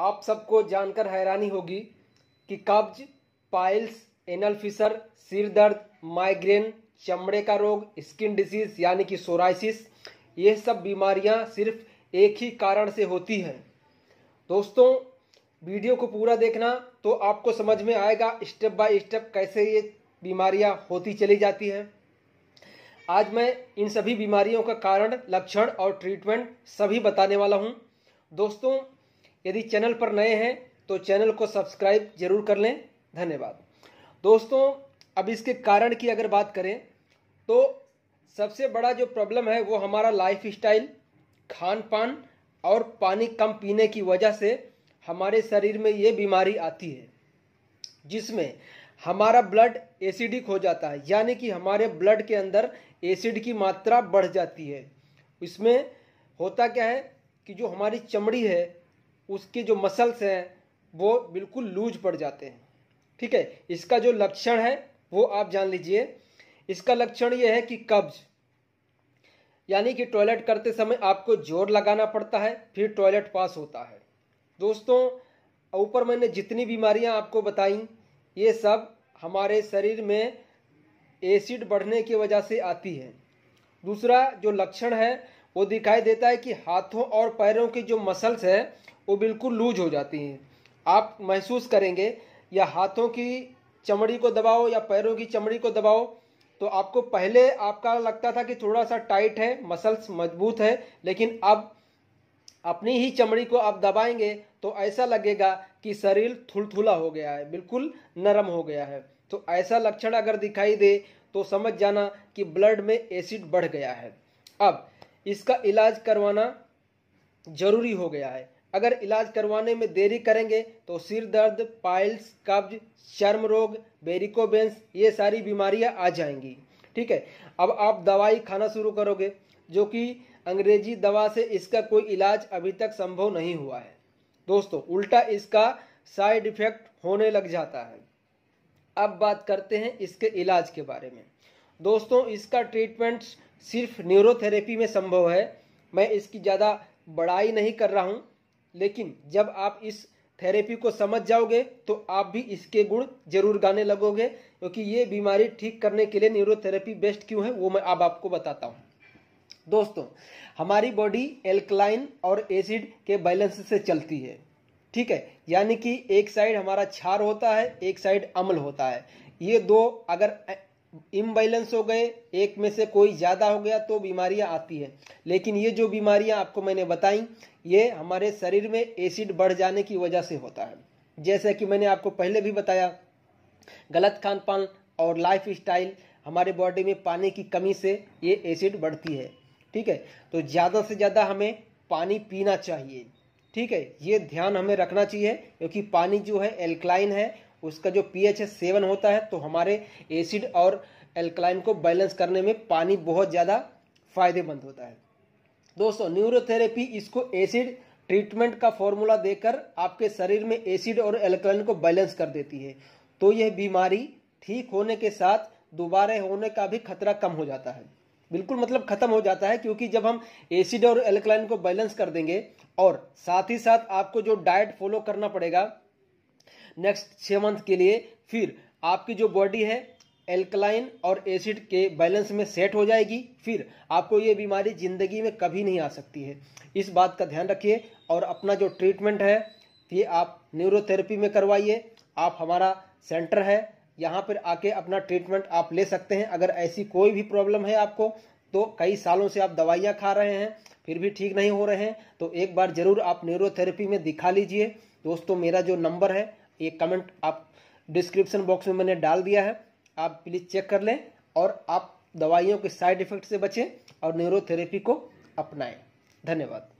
आप सबको जानकर हैरानी होगी कि कब्ज पाइल्स एनल फिसर सिर दर्द माइग्रेन चमड़े का रोग स्किन डिजीज यानी कि सोराइसिस ये सब बीमारियां सिर्फ एक ही कारण से होती हैं दोस्तों वीडियो को पूरा देखना तो आपको समझ में आएगा स्टेप बाय स्टेप कैसे ये बीमारियां होती चली जाती हैं आज मैं इन सभी बीमारियों का कारण लक्षण और ट्रीटमेंट सभी बताने वाला हूं दोस्तों यदि चैनल पर नए हैं तो चैनल को सब्सक्राइब जरूर कर लें धन्यवाद दोस्तों अब इसके कारण की अगर बात करें तो सबसे बड़ा जो प्रॉब्लम है वो हमारा लाइफ स्टाइल खान पान और पानी कम पीने की वजह से हमारे शरीर में ये बीमारी आती है जिसमें हमारा ब्लड एसिडिक हो जाता है यानी कि हमारे ब्लड के अंदर एसिड की मात्रा बढ़ जाती है इसमें होता क्या है कि जो हमारी चमड़ी है उसके जो मसल्स हैं वो बिल्कुल लूज पड़ जाते हैं ठीक है इसका जो लक्षण है वो आप जान लीजिए इसका लक्षण ये है कि कब्ज यानी कि टॉयलेट करते समय आपको जोर लगाना पड़ता है फिर टॉयलेट पास होता है दोस्तों ऊपर मैंने जितनी बीमारियां आपको बताई ये सब हमारे शरीर में एसिड बढ़ने की वजह से आती है दूसरा जो लक्षण है वो दिखाई देता है कि हाथों और पैरों की जो मसल्स है वो बिल्कुल लूज हो जाती हैं आप महसूस करेंगे या हाथों की चमड़ी को दबाओ या पैरों की चमड़ी को दबाओ तो आपको पहले आपका लगता था कि थोड़ा सा टाइट है मसल्स मजबूत है लेकिन अब अपनी ही चमड़ी को आप दबाएंगे तो ऐसा लगेगा कि शरीर थुलथुला हो गया है बिल्कुल नरम हो गया है तो ऐसा लक्षण अगर दिखाई दे तो समझ जाना कि ब्लड में एसिड बढ़ गया है अब इसका इलाज करवाना जरूरी हो गया है अगर इलाज करवाने में देरी करेंगे तो सिर दर्द पाइल्स कब्ज चर्म रोग बेरिकोबेंस ये सारी बीमारियां आ जाएंगी ठीक है अब आप दवाई खाना शुरू करोगे जो कि अंग्रेजी दवा से इसका कोई इलाज अभी तक संभव नहीं हुआ है दोस्तों उल्टा इसका साइड इफेक्ट होने लग जाता है अब बात करते हैं इसके इलाज के बारे में दोस्तों इसका ट्रीटमेंट सिर्फ न्यूरोथेरेपी में संभव है मैं इसकी ज़्यादा बड़ाई नहीं कर रहा हूँ लेकिन जब आप इस थेरेपी को समझ जाओगे तो आप भी इसके गुण जरूर गाने लगोगे क्योंकि ये बीमारी ठीक करने के लिए न्यूरोथेरेपी बेस्ट क्यों है वो मैं अब आपको बताता हूँ दोस्तों हमारी बॉडी एल्कलाइन और एसिड के बैलेंस से चलती है ठीक है यानी कि एक साइड हमारा क्षार होता है एक साइड अम्ल होता है ये दो अगर इम्बैलेंस हो गए एक में से कोई ज़्यादा हो गया तो बीमारियां आती है लेकिन ये जो बीमारियां आपको मैंने बताई ये हमारे शरीर में एसिड बढ़ जाने की वजह से होता है जैसे कि मैंने आपको पहले भी बताया गलत खान पान और लाइफ स्टाइल हमारे बॉडी में पानी की कमी से ये एसिड बढ़ती है ठीक है तो ज़्यादा से ज़्यादा हमें पानी पीना चाहिए ठीक है ये ध्यान हमें रखना चाहिए क्योंकि पानी जो है एल्कलाइन है उसका जो पी एच सेवन होता है तो हमारे एसिड और एल्कलाइन को बैलेंस करने में पानी बहुत ज़्यादा फायदेमंद होता है दोस्तों न्यूरोथेरेपी इसको एसिड ट्रीटमेंट का फॉर्मूला देकर आपके शरीर में एसिड और एल्कलाइन को बैलेंस कर देती है तो यह बीमारी ठीक होने के साथ दोबारा होने का भी खतरा कम हो जाता है बिल्कुल मतलब खत्म हो जाता है क्योंकि जब हम एसिड और एल्कलाइन को बैलेंस कर देंगे और साथ ही साथ आपको जो डाइट फॉलो करना पड़ेगा नेक्स्ट छः मंथ के लिए फिर आपकी जो बॉडी है एल्कलाइन और एसिड के बैलेंस में सेट हो जाएगी फिर आपको ये बीमारी ज़िंदगी में कभी नहीं आ सकती है इस बात का ध्यान रखिए और अपना जो ट्रीटमेंट है ये आप न्यूरोथेरेपी में करवाइए आप हमारा सेंटर है यहाँ पर आके अपना ट्रीटमेंट आप ले सकते हैं अगर ऐसी कोई भी प्रॉब्लम है आपको तो कई सालों से आप दवाइयाँ खा रहे हैं फिर भी ठीक नहीं हो रहे हैं तो एक बार ज़रूर आप न्यूरोथेरेपी में दिखा लीजिए दोस्तों मेरा जो नंबर है ये कमेंट आप डिस्क्रिप्शन बॉक्स में मैंने डाल दिया है आप प्लीज़ चेक कर लें और आप दवाइयों के साइड इफेक्ट से बचें और न्यूरोथेरेपी को अपनाएं धन्यवाद